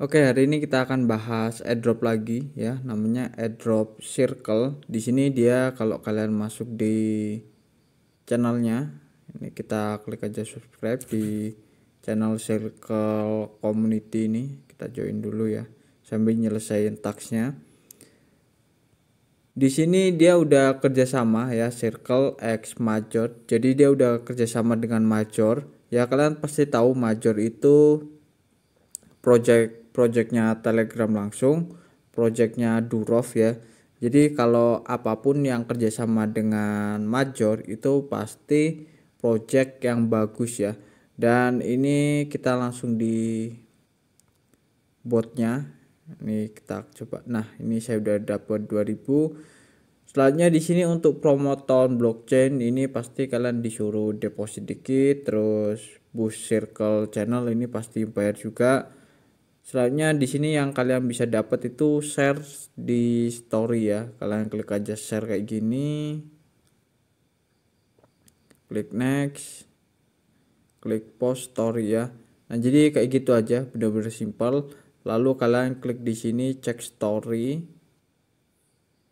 Oke, hari ini kita akan bahas airdrop lagi ya, namanya airdrop circle. Di sini dia kalau kalian masuk di channelnya, ini kita klik aja subscribe di channel circle community ini, kita join dulu ya, sambil nyelesain taxnya. Di sini dia udah kerjasama ya, circle X major. Jadi dia udah kerjasama dengan major. Ya kalian pasti tahu major itu project projectnya Telegram langsung, projectnya Durov ya. Jadi kalau apapun yang kerjasama dengan Major itu pasti project yang bagus ya. Dan ini kita langsung di botnya. Ini kita coba. Nah ini saya sudah dapat 2000. Selanjutnya di sini untuk promo tahun blockchain ini pasti kalian disuruh deposit dikit terus boost circle channel ini pasti bayar juga selanjutnya di sini yang kalian bisa dapat itu share di story ya kalian klik aja share kayak gini klik next klik post story ya nah jadi kayak gitu aja benar-benar simpel lalu kalian klik di sini cek story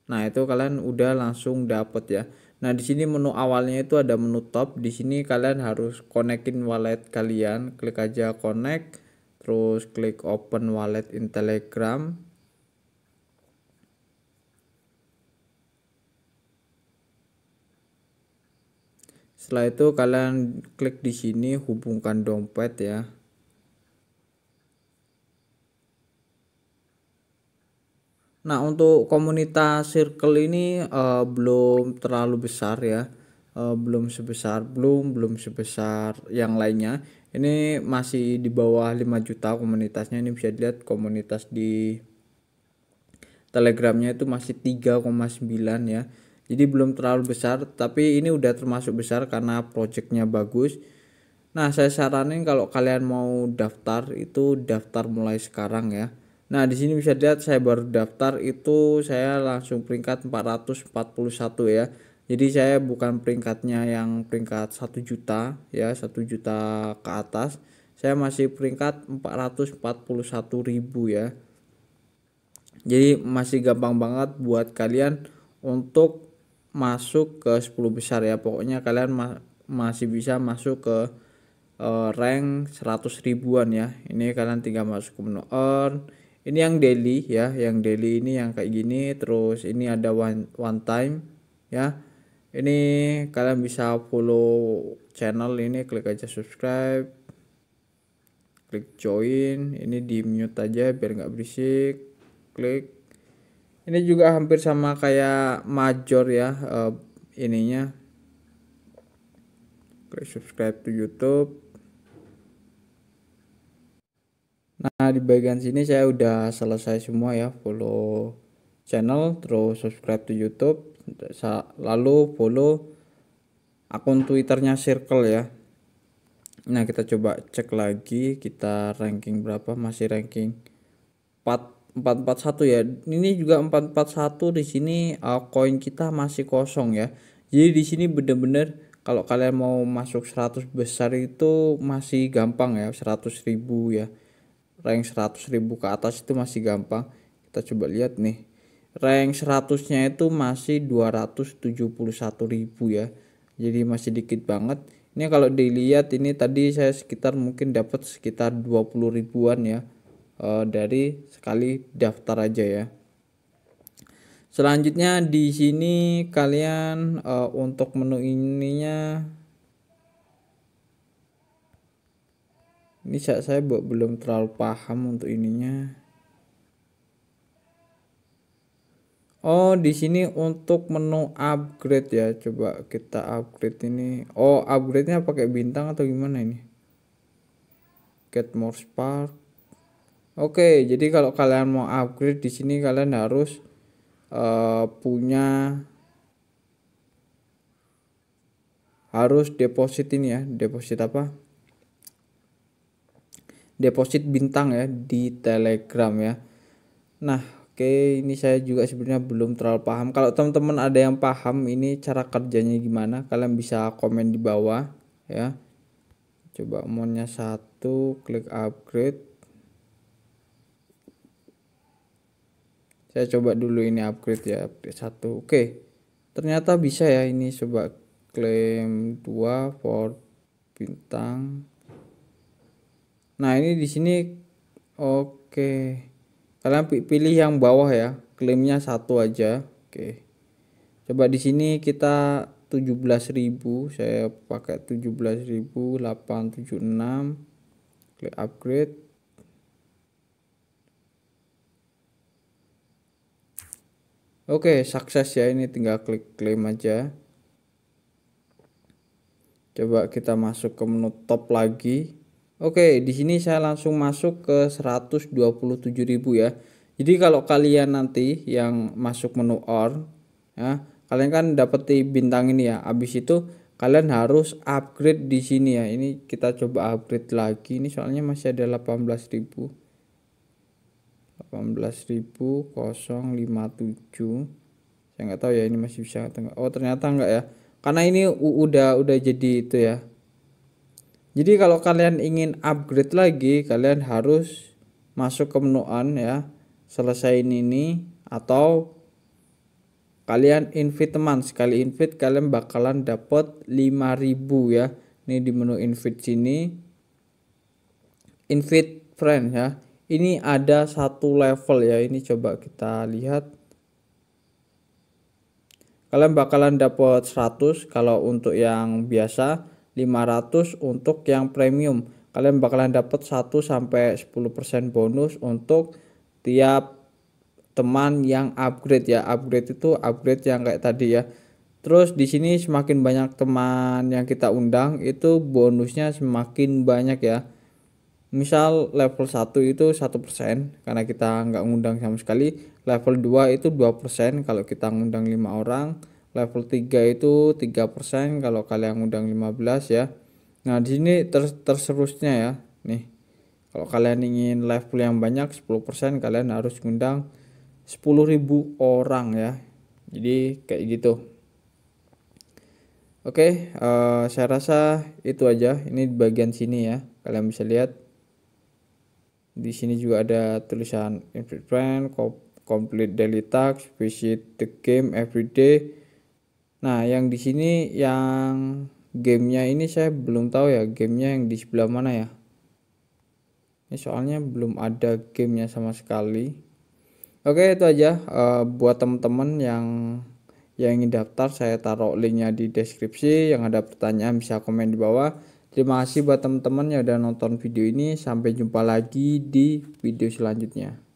nah itu kalian udah langsung dapat ya nah di sini menu awalnya itu ada menu top di sini kalian harus konekin wallet kalian klik aja connect terus klik open wallet in telegram setelah itu kalian klik di sini hubungkan dompet ya Nah untuk komunitas circle ini uh, belum terlalu besar ya, uh, belum sebesar belum belum sebesar yang lainnya ini masih di bawah 5 juta komunitasnya ini bisa dilihat komunitas di telegramnya itu masih 3,9 ya jadi belum terlalu besar tapi ini udah termasuk besar karena projectnya bagus nah saya saranin kalau kalian mau daftar itu daftar mulai sekarang ya nah di sini bisa dilihat saya baru daftar itu saya langsung peringkat 441 ya jadi saya bukan peringkatnya yang peringkat 1 juta ya 1 juta ke atas saya masih peringkat 441 ribu ya jadi masih gampang banget buat kalian untuk masuk ke 10 besar ya pokoknya kalian ma masih bisa masuk ke uh, rank 100 ribuan ya ini kalian tinggal masuk ke menu earn ini yang daily ya yang daily ini yang kayak gini terus ini ada one, one time ya ini kalian bisa follow channel ini klik aja subscribe klik join ini di mute aja biar nggak berisik klik ini juga hampir sama kayak major ya uh, ininya klik subscribe to YouTube nah di bagian sini saya udah selesai semua ya follow channel terus subscribe to YouTube lalu follow akun twitternya circle ya nah kita coba cek lagi kita ranking berapa masih ranking 4 441 ya ini juga 441 di sini uh, kita masih kosong ya jadi di sini bener-bener kalau kalian mau masuk 100 besar itu masih gampang ya seratus ribu ya rank seratus ribu ke atas itu masih gampang kita coba lihat nih rank 100-nya itu masih 271 ribu ya. Jadi masih dikit banget. Ini kalau dilihat ini tadi saya sekitar mungkin dapat sekitar 20 ribuan ya. uh, dari sekali daftar aja ya. Selanjutnya di sini kalian uh, untuk menu ininya ini saya, saya belum terlalu paham untuk ininya Oh, di sini untuk menu upgrade ya. Coba kita upgrade ini. Oh, upgrade-nya pakai bintang atau gimana ini? Get more spark. Oke, jadi kalau kalian mau upgrade di sini kalian harus uh, punya harus deposit ini ya, deposit apa? Deposit bintang ya di Telegram ya. Nah, Oke, ini saya juga sebenarnya belum terlalu paham. Kalau teman-teman ada yang paham ini cara kerjanya gimana, kalian bisa komen di bawah ya. Coba monnya satu, klik upgrade. Saya coba dulu ini upgrade ya, upgrade satu. Oke, ternyata bisa ya ini. Coba klaim 2 for bintang. Nah ini di sini oke. Okay kalian pilih yang bawah ya klaimnya satu aja oke coba di sini kita 17.000 saya pakai 17.876 klik upgrade Oke, sukses ya ini tinggal klik klaim aja. Coba kita masuk ke menu top lagi. Oke, di sini saya langsung masuk ke 127.000 ya. Jadi kalau kalian nanti yang masuk menu or ya, kalian kan di bintang ini ya. Habis itu kalian harus upgrade di sini ya. Ini kita coba upgrade lagi. Ini soalnya masih ada 18.000. 18.057. Saya nggak tahu ya ini masih bisa atau enggak. Oh, ternyata enggak ya. Karena ini udah udah jadi itu ya jadi kalau kalian ingin upgrade lagi, kalian harus masuk ke menu on ya. Selesaiin ini atau kalian invite teman. Sekali invite kalian bakalan dapat 5000 ya. Ini di menu invite sini. Invite friend ya. Ini ada satu level ya. Ini coba kita lihat. Kalian bakalan dapat 100 kalau untuk yang biasa 500 untuk yang premium kalian bakalan dapat 1 sampai 10% bonus untuk tiap teman yang upgrade ya upgrade itu upgrade yang kayak tadi ya terus di sini semakin banyak teman yang kita undang itu bonusnya semakin banyak ya misal level 1 itu satu persen karena kita nggak ngundang sama sekali level 2 itu 2%, kalau kita ngundang 5 orang level 3 itu 3% kalau kalian ngundang 15 ya. Nah, di sini ter terserusnya ya. Nih. Kalau kalian ingin level yang banyak 10% kalian harus ngundang 10.000 orang ya. Jadi kayak gitu. Oke, uh, saya rasa itu aja. Ini di bagian sini ya. Kalian bisa lihat. Di sini juga ada tulisan invite friend, complete daily task, visit the game everyday Nah, yang di sini yang gamenya ini saya belum tahu ya gamenya yang di sebelah mana ya. Ini soalnya belum ada gamenya sama sekali. Oke itu aja uh, buat teman-teman yang yang ingin daftar saya taruh linknya di deskripsi. Yang ada pertanyaan bisa komen di bawah. Terima kasih buat teman-teman yang udah nonton video ini. Sampai jumpa lagi di video selanjutnya.